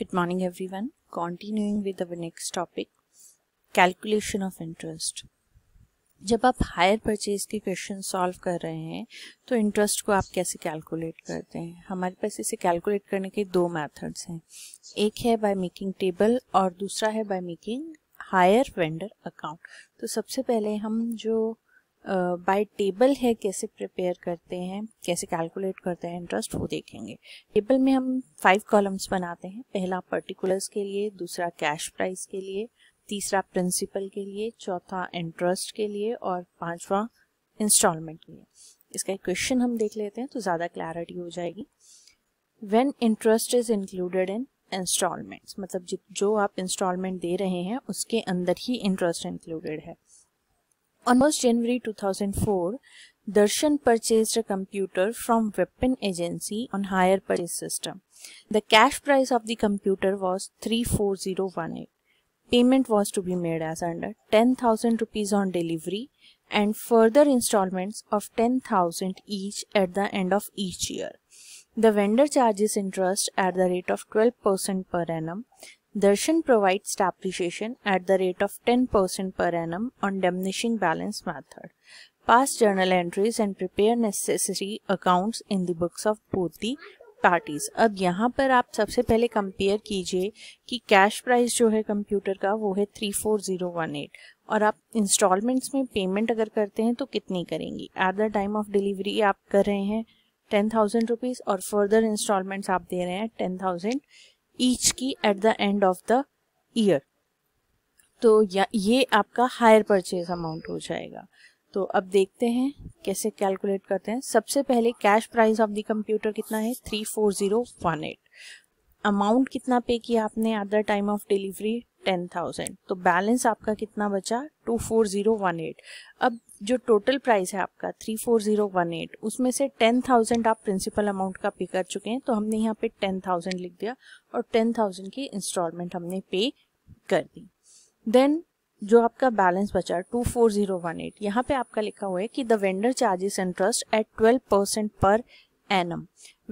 Good morning everyone. Continuing with our next topic, calculation of interest जब आप hire purchase के question solve कर रहे हैं तो इंटरेस्ट को आप कैसे कैलकुलेट करते हैं हमारे पास इसे कैलकुलेट करने के दो मेथड्स हैं एक है बाय मेकिंग टेबल और दूसरा है by making hire vendor account तो सबसे पहले हम जो बाय uh, टेबल है कैसे प्रिपेयर करते हैं कैसे कैलकुलेट करते हैं इंटरेस्ट वो देखेंगे टेबल में हम फाइव कॉलम्स बनाते हैं पहला पर्टिकुलर्स के लिए दूसरा कैश प्राइस के लिए तीसरा प्रिंसिपल के लिए चौथा इंटरेस्ट के लिए और पांचवा इंस्टॉलमेंट के लिए इसका एक क्वेश्चन हम देख लेते हैं तो ज़्यादा क्लैरिटी हो जाएगी when interest is included in installments मतलब जो आप इंस्टॉलमेंट दे रहे हैं उसके अंदर ही इंटरेस्ट इंक्लूडेड है On 1st January 2004, Darshan purchased a computer from Weapon Agency on hire purchase system. The cash price of the computer was 34018. Payment was to be made as under 10,000 rupees on delivery and further installments of 10,000 each at the end of each year. The vendor charges interest at the rate of 12% per annum. Darshan provides depreciation at the rate of 10% per annum on diminishing balance method. Pass journal entries and prepare necessary accounts in the books of both the parties अब यहाँ पर आप सबसे पहले compare कीजिए कि cash price जो है कंप्यूटर का वो है three four zero one eight और आप इंस्टॉलमेंट्स में पेमेंट अगर करते हैं तो कितनी करेंगी at the time of delivery आप कर रहे हैं टेन थाउजेंड रुपीज़ और फर्दर इंस्टॉलमेंट्स आप दे रहे हैं टेन थाउजेंड ईच की at the end of the year तो या ये आपका हायर परचेज अमाउंट हो जाएगा तो अब देखते हैं कैसे कैलकुलेट करते हैं सबसे पहले cash price of the computer कितना है three four zero one eight amount कितना पे किया आपने at the time of delivery ten thousand तो बैलेंस आपका कितना बचा two four zero one eight अब जो टोटल प्राइस है आपका three four zero one eight उसमें से टेन थाउजेंड आप प्रिंसिपल अमाउंट का पे कर चुके हैं तो हमने यहाँ पे टेन थाउजेंड लिख दिया और टेन थाउजेंड की इंस्टॉलमेंट हमने पे कर दी देन जो आपका बैलेंस बचा two four zero one eight यहाँ पे आपका लिखा हुआ है कि the vendor charges interest at twelve percent per annum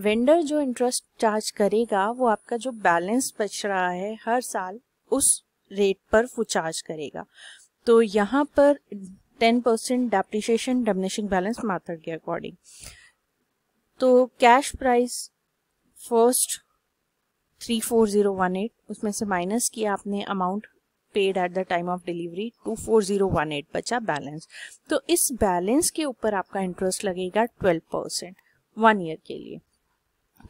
vendor जो इंटरेस्ट चार्ज करेगा वो आपका जो बैलेंस बच रहा है हर साल उस रेट पर वो चार्ज करेगा तो यहाँ पर ten percent depreciation diminishing balance method के अकॉर्डिंग तो cash price first three four zero one eight उसमें से माइनस किया आपने amount paid at the time of delivery two four zero one eight बचा बैलेंस तो इस बैलेंस के ऊपर आपका इंटरेस्ट लगेगा ट्वेल्व परसेंट वन ईयर के लिए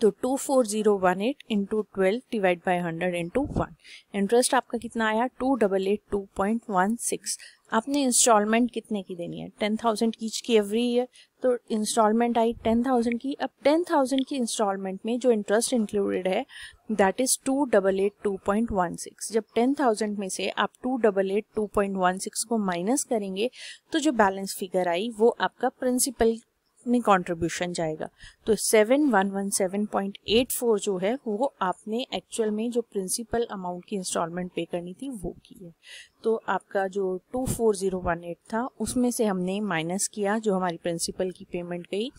तो 24018 into twelve divide by hundred into one interest आपका कितना आया two double eight two point one six आपने इंस्टॉलमेंट कितने की देनी है टेन थाउजेंड की की एवरी ईयर तो इंस्टॉलमेंट आई टेन थाउजेंड की अब टेन थाउजेंड की इंस्टॉलमेंट में जो इंटरेस्ट इंक्लूडेड है that is two double eight two point one six जब टेन थाउजेंड में से आप two double eight two point one six को माइनस करेंगे तो जो बैलेंस फिगर आई वो आपका प्रिंसिपल में कंट्रीब्यूशन जाएगा तो seven one one seven point eight four जो है वो आपने एक्चुअल में जो प्रिंसिपल अमाउंट की इंस्टॉलमेंट पे करनी थी वो की है तो आपका जो two four zero one eight था उसमें से हमने माइनस किया जो हमारी प्रिंसिपल की पेमेंट गई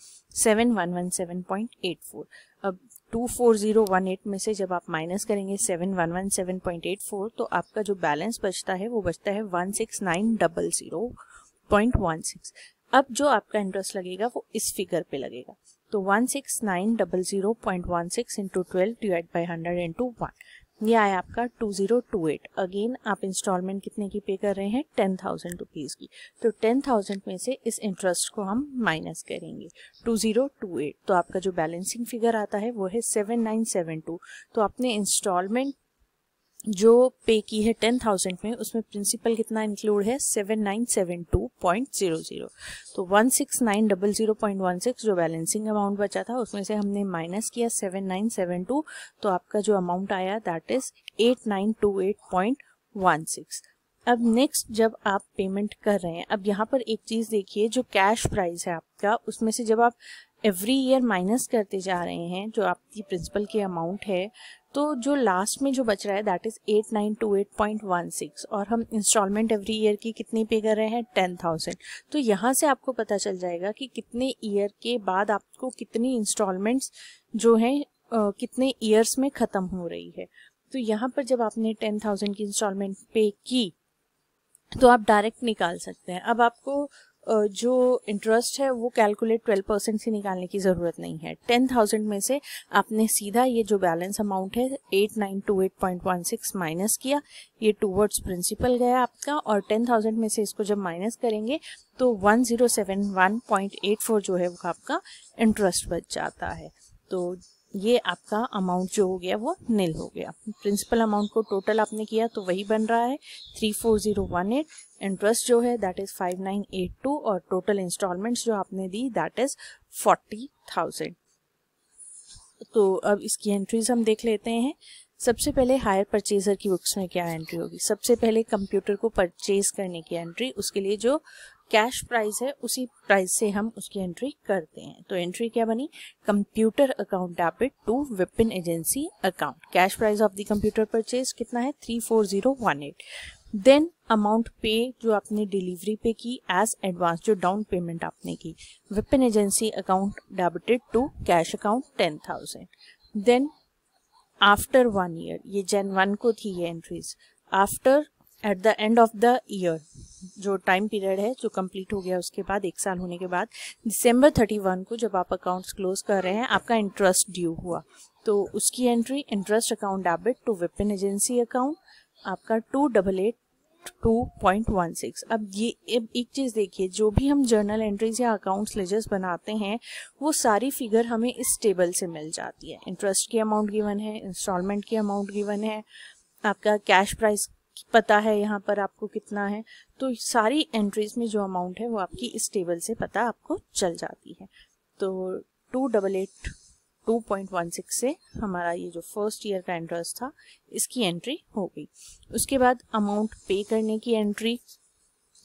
seven one one seven point eight four अब two four zero one eight में से जब आप माइनस करेंगे seven one one seven point eight four तो आपका जो बैलेंस बचता है वो बचता है one six nine double zero point one six अब जो आपका इंटरेस्ट लगेगा वो इस फिगर पे लगेगा तो one six nine double zero point one six into twelve divide by hundred into one ये आया आपका two zero two eight again आप इंस्टॉलमेंट कितने की पे कर रहे हैं टेन थाउजेंड रुपीज़ की तो टेन थाउजेंड में से इस इंटरेस्ट को हम माइनस करेंगे टू जीरो टू एट तो आपका जो बैलेंसिंग फिगर आता है वो है सेवन नाइन सेवन टू तो आपने इंस्टॉलमेंट जो पे की है टेन थाउजेंड में उसमें प्रिंसिपल कितना इंक्लूड है seven nine seven two point zero zero तो one six nine double zero point one six जो बैलेंसिंग अमाउंट बचा था उसमें से हमने माइनस किया सेवन नाइन सेवन टू तो आपका जो अमाउंट आया that is eight nine two eight point one six अब नेक्स्ट जब आप पेमेंट कर रहे हैं अब यहाँ पर एक चीज़ देखिए जो कैश प्राइस है आपका उसमें से जब आप एवरी ईयर माइनस करते जा रहे हैं जो आपकी प्रिंसिपल की अमाउंट है तो जो लास्ट में जो बच रहा है that is eight nine two eight point one six और हम इंस्टॉलमेंट एवरी ईयर की कितनी पे कर रहे हैं टेन थाउजेंड तो यहाँ से आपको पता चल जाएगा कि कितने ईयर के बाद आपको कितनी इंस्टॉलमेंट्स जो हैं कितने ईयर्स में ख़त्म हो रही है तो यहाँ पर जब आपने टेन थाउजेंड की इंस्टॉलमेंट पे की तो आप डायरेक्ट निकाल सकते हैं अब आपको जो इंटरेस्ट है वो कैलकुलेट ट्वेल्व परसेंट से निकालने की ज़रूरत नहीं है टेन थाउजेंड में से आपने सीधा ये जो बैलेंस अमाउंट है eight nine two eight point one six minus किया ये टू वर्ड्स प्रिंसिपल गया आपका और टेन थाउजेंड में से इसको जब माइनस करेंगे तो one zero seven one point eight four जो है वो आपका इंटरेस्ट बच जाता है तो ये आपका अमाउंट जो हो गया वो नील हो गया प्रिंसिपल अमाउंट को टोटल आपने किया तो वही बन रहा है three four zero one eight interest जो है दैट इज 5982 और टोटल इंस्टॉलमेंट्स जो आपने दी दैट इज 40,000 तो अब इसकी एंट्रीज हम देख लेते हैं सबसे पहले हायर परचेजर की बुक्स में क्या एंट्री होगी सबसे पहले कंप्यूटर को परचेज करने की एंट्री उसके लिए जो कैश प्राइस है उसी प्राइस से हम उसकी एंट्री करते हैं तो एंट्री क्या बनी computer account debit to Vipin agency account cash price of the computer purchase कितना है three four zero one eight then amount पे जो आपने डिलीवरी पे की एज एडवांस जो डाउन पेमेंट आपने की Vipin agency account debited to cash account ten thousand then after one year ये जेन वन को थी ये entries after at the end of the year जो टाइम पीरियड है जो कंप्लीट हो गया उसके बाद एक साल होने के बाद दिसंबर थर्टी वन को जब आप अकाउंट्स क्लोज कर रहे हैं आपका इंटरेस्ट ड्यू हुआ तो उसकी entry interest account debit to Vipin agency account आपका two double eight two point one six अब ये अब एक चीज़ देखिए जो भी हम जर्नल एंट्रीज या अकाउंट्स लेजर्स बनाते हैं वो सारी फिगर हमें इस टेबल से मिल जाती है इंटरेस्ट की अमाउंट गिवन है इंस्टॉलमेंट की अमाउंट गिवन है आपका कैश प्राइस पता है यहाँ पर आपको कितना है तो सारी एंट्रीज में जो अमाउंट है वो आपकी इस टेबल से पता आपको चल जाती है तो टू डबल एट 2.16 से हमारा ये जो फर्स्ट ईयर का एंट्रेंस था इसकी एंट्री हो गई उसके बाद अमाउंट पे करने की एंट्री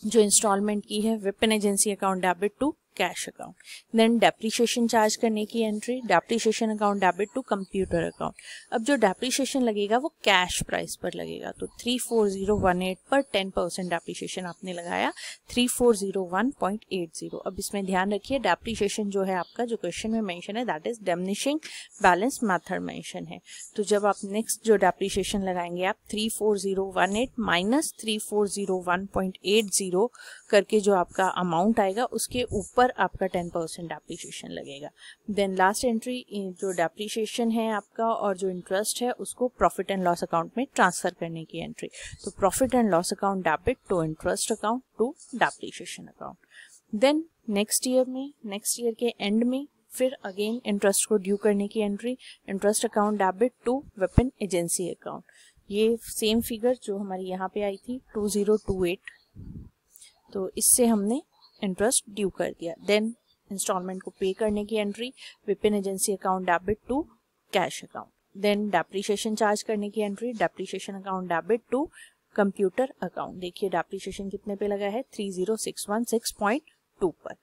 जो इंस्टॉलमेंट की है Vipin agency account debit to cash account then depreciation charge करने की entry depreciation account debit to computer account अब जो डेप्रीशियशन लगेगा वो कैश प्राइस पर लगेगा तो 34018 पर 10% परसेंट डेप्रीशियशन आपने लगाया 34018.80 अब इसमें ध्यान रखिए डेप्रीशियशन जो है आपका जो क्वेश्चन में मैंशन है that is diminishing balance method mention है तो जब आप नेक्स्ट जो डेप्रीशियशन लगाएंगे आप three four zero zero minus three four करके जो आपका अमाउंट आएगा उसके ऊपर पर आपका टेन परसेंट डेप्रीशिएशन लगेगा देन लास्ट एंट्री जो डेप्रीशिएशन है आपका और जो इंटरेस्ट है उसको प्रॉफिट एंड लॉस अकाउंट में ट्रांसफर करने की एंट्री तो profit and loss account debit to interest account to depreciation account then next year में नेक्स्ट ईयर के एंड में फिर अगेन इंटरेस्ट को ड्यू करने की entry interest account debit to Vipin agency account ये सेम फिगर जो हमारी यहाँ पे आई थी टू ज़ीरो टू एट तो इससे हमने इंटरेस्ट ड्यू कर दिया देन इंस्टॉलमेंट को पे करने की entry Vipin agency account debit to cash account then depreciation charge करने की entry depreciation account debit to computer account देखिए डेप्रीशिएशन कितने पे लगा है three zero six one six point two पर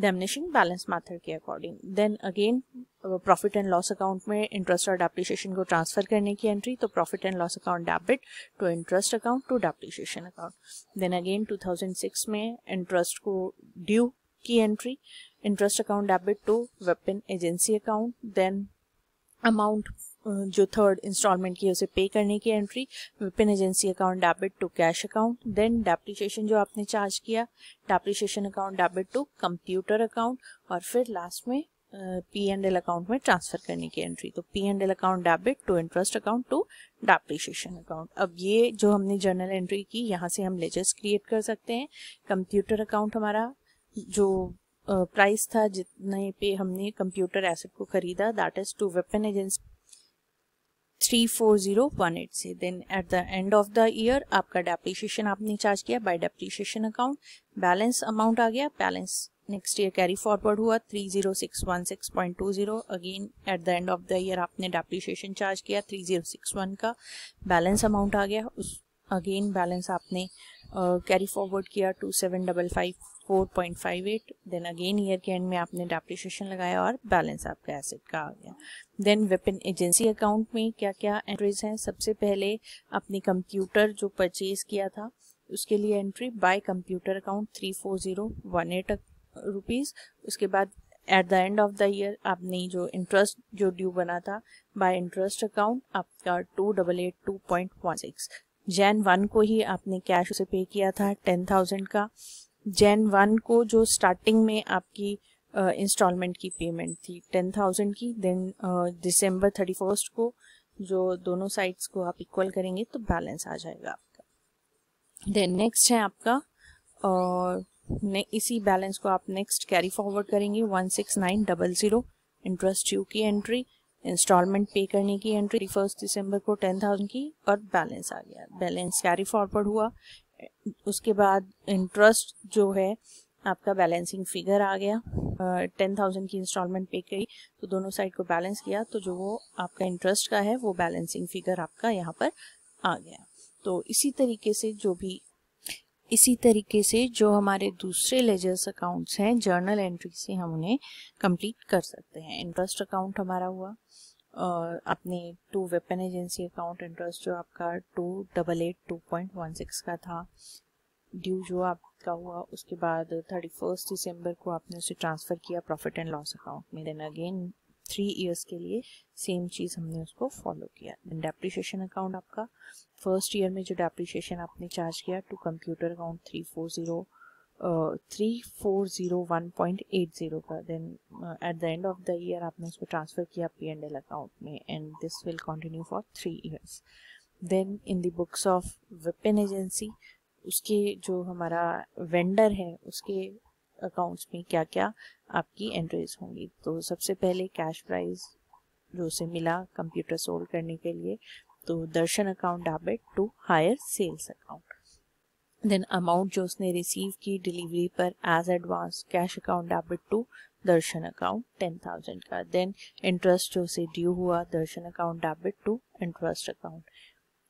डेमनिशिंग बैलेंस मैथड के according then again profit and loss account में इंटरेस्ट और डेप्रिशिएशन को ट्रांसफर करने की एंट्री तो profit and loss account debit to interest account to depreciation account then again 2006 में interest को ड्यू की entry interest account debit to Vipin agency account then amount जो थर्ड इंस्टॉलमेंट की है उसे पे करने की entry Vipin agency account debit to cash account then depreciation जो आपने चार्ज किया depreciation account debit to computer account और फिर लास्ट में पी एंड एल अकाउंट में ट्रांसफर करने की एंट्री तो P and L account debit to interest account to depreciation account अब ये जो हमने जर्नल एंट्री की यहाँ से हम लेजर्स क्रिएट कर सकते हैं कंप्यूटर अकाउंट हमारा जो प्राइस uh, था जितने पे हमने कंप्यूटर एसेट को खरीदा that is to Vipin agency three four zero one eight से then at the end of the year आपका डेप्रीशिएशन आपने चार्ज किया by depreciation account balance amount आ गया balance next year carry forward हुआ three zero six one six point two zero again at the end of the year आपने depreciation charge किया three zero six one का balance amount आ गया उस again balance आपने कैरी फॉरवर्ड किया two seven double five four point five eight then again year के end में आपने डेप्रिशिएशन लगाया और बैलेंस आपका एसेट का आ गया देन वेपन एजेंसी अकाउंट में क्या क्या एंट्रीज हैं सबसे पहले अपने कंप्यूटर जो परचेज किया था उसके लिए entry by computer account three four zero one eight rupees उसके बाद at the end of the year आपने जो इंटरेस्ट जो ड्यू बना था बाय इंटरेस्ट अकाउंट आपका two double eight two point one six Jan one को ही आपने कैश उसे पे किया था टेन थाउजेंड का जैन वन को जो स्टार्टिंग में आपकी इंस्टॉलमेंट uh, की पेमेंट थी टेन थाउजेंड की देन दिसंबर थर्टी फर्स्ट को जो दोनों साइड्स को आप इक्वल करेंगे तो बैलेंस आ जाएगा आपका देन नेक्स्ट है आपका और uh, इसी बैलेंस को आप नेक्स्ट कैरी फॉरवर्ड करेंगे one six nine double zero interest यू की एंट्री इंस्टॉलमेंट पे करने की एंट्री फर्स्ट दिसंबर को टेन थाउजेंड की और बैलेंस आ गया बैलेंस कैरी फॉरवर्ड हुआ उसके बाद इंटरेस्ट जो है आपका बैलेंसिंग फिगर आ गया टेन थाउजेंड की इंस्टॉलमेंट पे करी तो दोनों साइड को बैलेंस किया तो जो वो आपका इंटरेस्ट का है वो बैलेंसिंग फिगर आपका यहाँ पर आ गया तो इसी तरीके से जो भी इसी तरीके से जो हमारे दूसरे लेजर्स अकाउंट्स हैं जर्नल एंट्री से हम उन्हें कंप्लीट कर सकते हैं इंटरेस्ट अकाउंट हमारा हुआ और अपने to Vipin agency account interest जो आपका two double eight two point one six का था ड्यू जो आपका हुआ उसके बाद थर्टी फर्स्ट दिसंबर को आपने उसे ट्रांसफ़र किया प्रॉफिट एंड लॉस अकाउंट में देन अगेन थ्री ईयर्स के लिए सेम चीज़ हमने उसको फॉलो किया देन डेप्रिशिएशन अकाउंट आपका फर्स्ट ईयर में जो डेप्रिशिएशन आपने चार्ज किया to computer account three four zero three four zero one point eight zero का then at the end of the year आपने उसको ट्रांसफ़र किया पी एंड एल अकाउंट में and this will continue for three years then in the books of Vipin agency उसके जो हमारा vendor है उसके अकाउंट्स में क्या क्या आपकी एंट्रीज होंगी तो सबसे पहले कैश प्राइज जो उसे मिला कंप्यूटर सोल्ड करने के लिए तो Darshan account debit to hire sales account then amount जो उसने रिसीव की डिलीवरी पर as advance cash account debit to Darshan account ten thousand का देन इंटरेस्ट जो उसे ड्यू हुआ Darshan account debit to interest account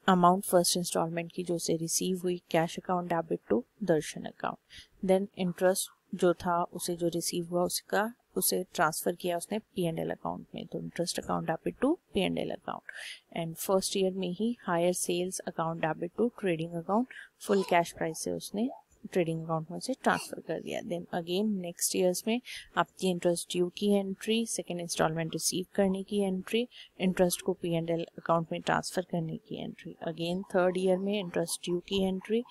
amount first installment की जो उसे रिसीव हुई cash account debit to Darshan account then interest जो था उसे जो रिसीव हुआ उसका उसे ट्रांसफर किया उसने पी एंड एल अकाउंट में तो interest account debit to P and L account and first year में ही hire sales account debit to trading account full cash price से उसने ट्रेडिंग अकाउंट में से ट्रांसफर कर दिया देन अगेन नेक्स्ट ईयर्स में आपकी इंटरेस्ट ड्यू की एंट्री सेकेंड इंस्टॉलमेंट रिसीव करने की एंट्री इंटरेस्ट को पी एंड एल अकाउंट में ट्रांसफर करने की एंट्री अगेन थर्ड ईयर में इंटरेस्ट ड्यू की एंट्री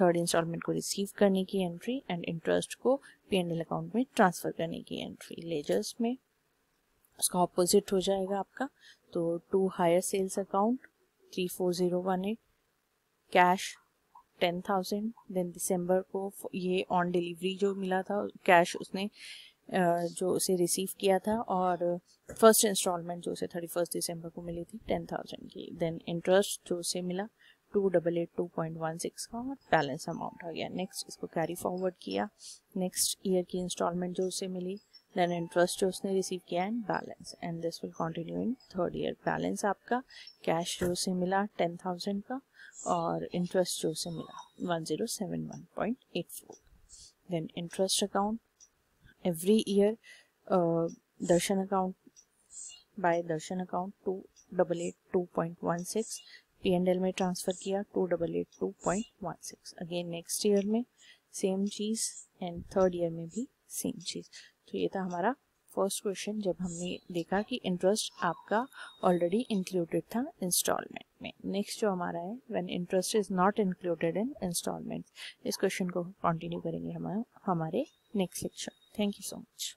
थर्ड इंस्टॉलमेंट को रिसीव करने की एंट्री एंड इंटरेस्ट को पी एंड एल अकाउंट में ट्रांसफ़र करने की एंट्री लेजर्स में उसका ऑपोजिट हो जाएगा आपका तो to hire sales account three four zero one eight cash ten thousand then दिसंबर को ये ऑन डिलीवरी जो मिला था कैश उसने जो उसे रिसीव किया था और फर्स्ट इंस्टॉलमेंट जो उसे थर्टी फर्स्ट दिसंबर को मिली थी टेन थाउजेंड की देन इंटरेस्ट जो उसे मिला two double eight two point one six का और बैलेंस अमाउंट आ गया नेक्स्ट इसको कैरी फॉरवर्ड किया नेक्स्ट ईयर की इंस्टॉलमेंट जो उसे मिली देन इंटरेस्ट जो उसने रिसीव किया and balance and this will continue in third year balance आपका कैश जो उसे मिला टेन थाउजेंड का और इंटरेस्ट जो उसे मिला one zero seven one point eight four then interest account every year Darshan account by Darshan account two double eight two point one six P and L में ट्रांसफ़र किया two double eight two point one six again next year में same चीज़ and third year में भी same चीज़ तो ये था हमारा फर्स्ट क्वेश्चन जब हमने देखा कि इंटरेस्ट आपका ऑलरेडी इंक्लूडेड था इंस्टॉलमेंट में नेक्स्ट जो हमारा है when interest is not included in installment इस क्वेश्चन को कंटिन्यू करेंगे हम हमारे next lecture thank you so much